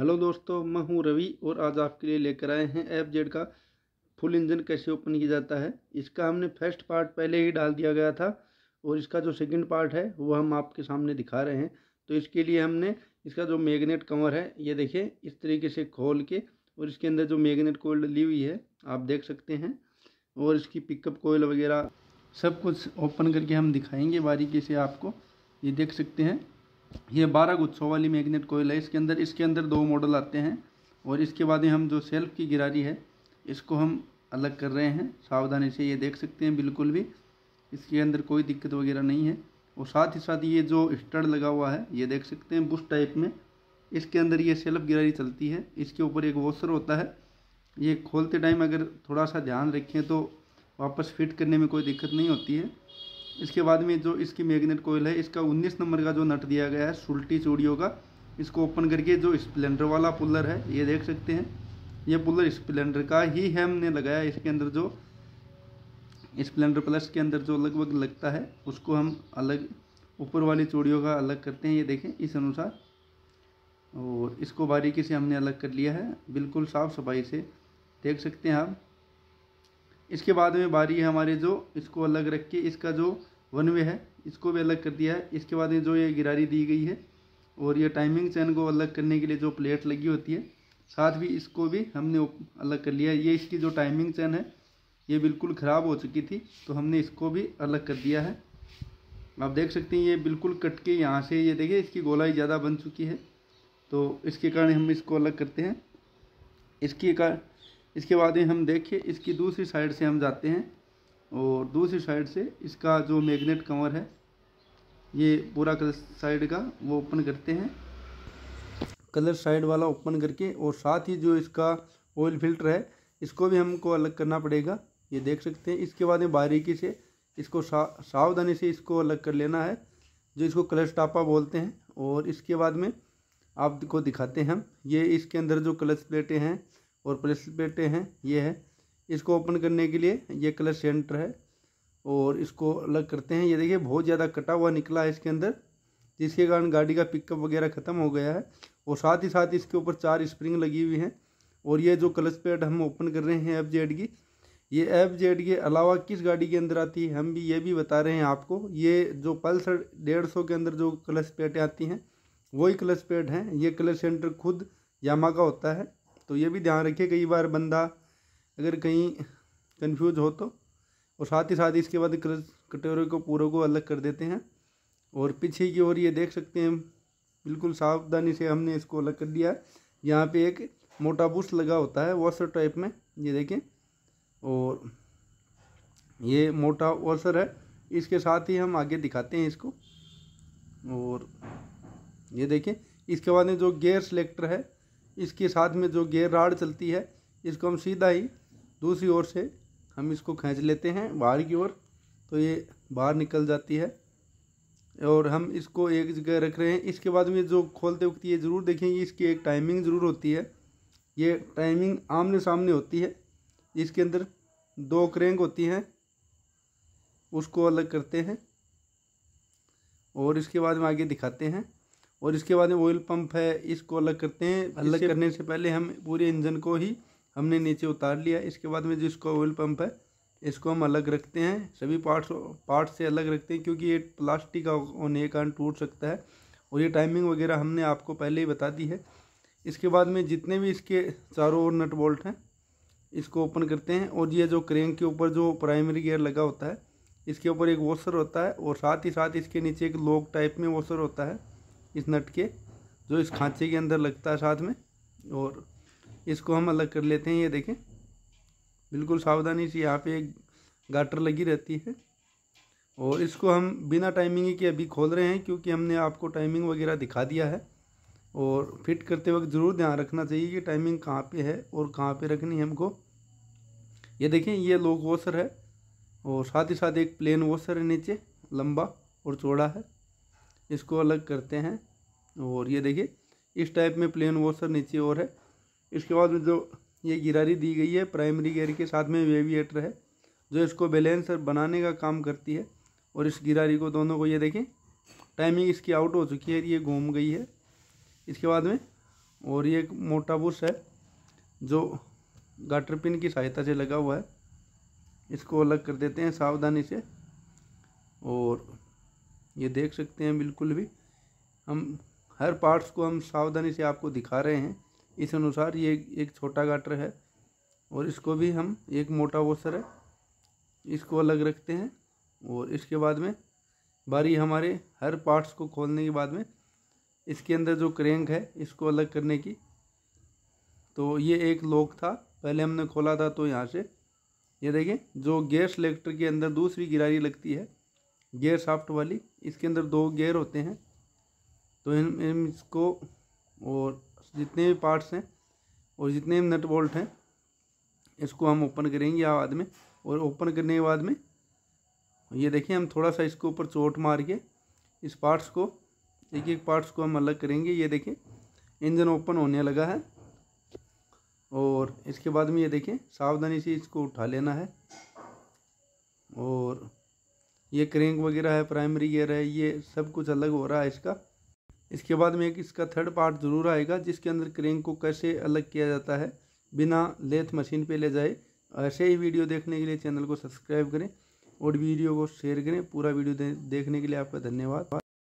hello दोस्तों मैं हूं रवि और आज आपके लिए लेकर आए हैं एफ जेड का फुल इंजन कैसे ओपन किया जाता है इसका हमने फर्स्ट पार्ट पहले ही डाल दिया गया था और इसका जो सेकंड पार्ट है वो हम आपके सामने दिखा रहे हैं तो इसके लिए हमने इसका जो मैग्नेट कवर है ये देखिए इस तरीके से खोल के और इसके अंदर जो मैगनेट कोयल ली हुई है आप देख सकते हैं और इसकी पिकअप कोयल वगैरह सब कुछ ओपन करके हम दिखाएँगे बारीकी से आपको ये देख सकते हैं ये बारह गुच्छों वाली मैग्नेट कोयल है इसके अंदर इसके अंदर दो मॉडल आते हैं और इसके बाद हम जो सेल्फ की गिरारी है इसको हम अलग कर रहे हैं सावधानी से ये देख सकते हैं बिल्कुल भी इसके अंदर कोई दिक्कत वगैरह नहीं है और साथ ही साथ ये जो स्टड लगा हुआ है ये देख सकते हैं बुश टाइप में इसके अंदर ये सेल्फ गिरारी चलती है इसके ऊपर एक वॉशर होता है ये खोलते टाइम अगर थोड़ा सा ध्यान रखें तो वापस फिट करने में कोई दिक्कत नहीं होती है इसके बाद में जो इसकी मैग्नेट कोयल है इसका 19 नंबर का जो नट दिया गया है सुल्टी चूड़ियों का इसको ओपन करके जो स्प्लेंडर वाला पुलर है ये देख सकते हैं ये पुलर स्प्लेंडर का ही है हमने लगाया इसके अंदर जो स्प्लेंडर प्लस के अंदर जो लगभग लगता है उसको हम अलग ऊपर वाली चूड़ियों का अलग करते हैं ये देखें इस अनुसार और इसको बारीकी से हमने अलग कर लिया है बिल्कुल साफ़ सफाई से देख सकते हैं आप इसके बाद में बारी है हमारे जो इसको अलग रख के इसका जो वन वे है इसको भी अलग कर दिया है इसके बाद जो ये गिरारी दी गई है और ये टाइमिंग चैन को अलग करने के लिए जो प्लेट लगी होती है साथ भी इसको भी हमने अलग कर लिया है ये इसकी जो टाइमिंग चैन है ये बिल्कुल ख़राब हो चुकी थी तो हमने इसको भी अलग कर दिया है आप देख सकते हैं ये बिल्कुल कट के यहाँ से ये देखिए इसकी गोलाई ज़्यादा बन चुकी है तो इसके कारण हम इसको अलग करते हैं इसके का इसके बाद हम देखिए इसकी दूसरी साइड से हम जाते हैं और दूसरी साइड से इसका जो मैग्नेट कवर है ये पूरा कलर साइड का वो ओपन करते हैं कलर साइड वाला ओपन करके और साथ ही जो इसका ऑयल फिल्टर है इसको भी हमको अलग करना पड़ेगा ये देख सकते हैं इसके बाद में बारीकी से इसको सावधानी से इसको अलग कर लेना है जो इसको कलर स्टापा बोलते हैं और इसके बाद में आपको दिखाते हैं हम ये इसके अंदर जो कलर प्लेटें हैं और प्लस प्लेटें हैं ये है इसको ओपन करने के लिए ये कलर सेंटर है और इसको अलग करते हैं ये देखिए बहुत ज़्यादा कटा हुआ निकला है इसके अंदर जिसके कारण गाड़ी का पिकअप वगैरह ख़त्म हो गया है और साथ ही साथ इसके ऊपर चार स्प्रिंग लगी हुई हैं और ये जो क्लच पैड हम ओपन कर रहे हैं एफ जेड की ये एफ जेड के अलावा किस गाड़ी के अंदर आती है हम भी ये भी बता रहे हैं आपको ये जो पल्सर डेढ़ सौ के अंदर जो क्लच पैटें आती हैं वही क्लच पैड हैं ये क्लच सेंटर खुद यामा का होता है तो ये भी ध्यान रखिए कई बार बंदा अगर कहीं कन्फ्यूज हो तो और साथ ही साथ इसके बाद कटोरे को पूरे को अलग कर देते हैं और पीछे की ओर ये देख सकते हैं बिल्कुल सावधानी से हमने इसको अलग कर दिया है यहाँ पे एक मोटा बूस्ट लगा होता है वॉशर टाइप में ये देखें और ये मोटा वॉशर है इसके साथ ही हम आगे दिखाते हैं इसको और ये देखें इसके बाद में जो गेयर सेलेक्टर है इसके साथ में जो गेयर राड चलती है इसको हम सीधा ही दूसरी ओर से हम इसको खींच लेते हैं बाहर की ओर तो ये बाहर निकल जाती है और हम इसको एक जगह रख रहे हैं इसके बाद में जो खोलते वक्त ये ज़रूर देखेंगे इसकी एक टाइमिंग ज़रूर होती है ये टाइमिंग आमने सामने होती है इसके अंदर दो क्रेंग होती हैं उसको अलग करते हैं और इसके बाद में आगे दिखाते हैं और इसके बाद में ऑयल पंप है इसको अलग करते हैं अलग करने से पहले हम पूरे इंजन को ही हमने नीचे उतार लिया इसके बाद में जिसको ऑयल पंप है इसको हम अलग रखते हैं सभी पार्ट्स पार्ट से अलग रखते हैं क्योंकि ये प्लास्टिक होने के कारण टूट सकता है और ये टाइमिंग वगैरह हमने आपको पहले ही बता दी है इसके बाद में जितने भी इसके चारों ओर नट बोल्ट हैं इसको ओपन करते हैं और ये जो क्रेन के ऊपर जो प्राइमरी गियर लगा होता है इसके ऊपर एक वॉशर होता है और साथ ही साथ इसके नीचे एक लॉक टाइप में वॉशर होता है इस नट के जो इस खांचे के अंदर लगता है साथ में और इसको हम अलग कर लेते हैं ये देखें बिल्कुल सावधानी से यहाँ पे एक गाटर लगी रहती है और इसको हम बिना टाइमिंग के अभी खोल रहे हैं क्योंकि हमने आपको टाइमिंग वगैरह दिखा दिया है और फिट करते वक्त ज़रूर ध्यान रखना चाहिए कि टाइमिंग कहाँ पे है और कहाँ पे रखनी है हमको ये देखें ये लोग वॉशर है और साथ ही साथ एक प्लेन वॉशर है नीचे लंबा और चौड़ा है इसको अलग करते हैं और ये देखिए इस टाइप में प्लेन वॉशर नीचे और है इसके बाद में जो ये गिरारी दी गई है प्राइमरी गेयर के साथ में वेविएटर है जो इसको बैलेंस बनाने का काम करती है और इस गिरारी को दोनों को ये देखें टाइमिंग इसकी आउट हो चुकी है ये घूम गई है इसके बाद में और ये एक मोटा बुश है जो गाटर पिन की सहायता से लगा हुआ है इसको अलग कर देते हैं सावधानी से और ये देख सकते हैं बिल्कुल भी हम हर पार्ट्स को हम सावधानी से आपको दिखा रहे हैं इस अनुसार ये एक छोटा गाटर है और इसको भी हम एक मोटा वॉशर है इसको अलग रखते हैं और इसके बाद में बारी हमारे हर पार्ट्स को खोलने के बाद में इसके अंदर जो क्रेंक है इसको अलग करने की तो ये एक लॉक था पहले हमने खोला था तो यहाँ से ये देखें जो गेयर सेलेक्टर के अंदर दूसरी गिरारी लगती है गेयर साफ्ट वाली इसके अंदर दो गेयर होते हैं तो इन इसको और जितने भी पार्ट्स हैं और जितने भी नट बोल्ट हैं इसको हम ओपन करेंगे बाद में और ओपन करने के बाद में ये देखिए हम थोड़ा सा इसके ऊपर चोट मार के इस पार्ट्स को एक एक पार्ट्स को हम अलग करेंगे ये देखें इंजन ओपन होने लगा है और इसके बाद में ये देखें सावधानी से इसको उठा लेना है और ये क्रेंक वगैरह है प्राइमरी गियर है ये सब कुछ अलग हो रहा है इसका इसके बाद में एक इसका थर्ड पार्ट ज़रूर आएगा जिसके अंदर क्रेंक को कैसे अलग किया जाता है बिना लेथ मशीन पे ले जाए ऐसे ही वीडियो देखने के लिए चैनल को सब्सक्राइब करें और वीडियो को शेयर करें पूरा वीडियो देखने के लिए आपका धन्यवाद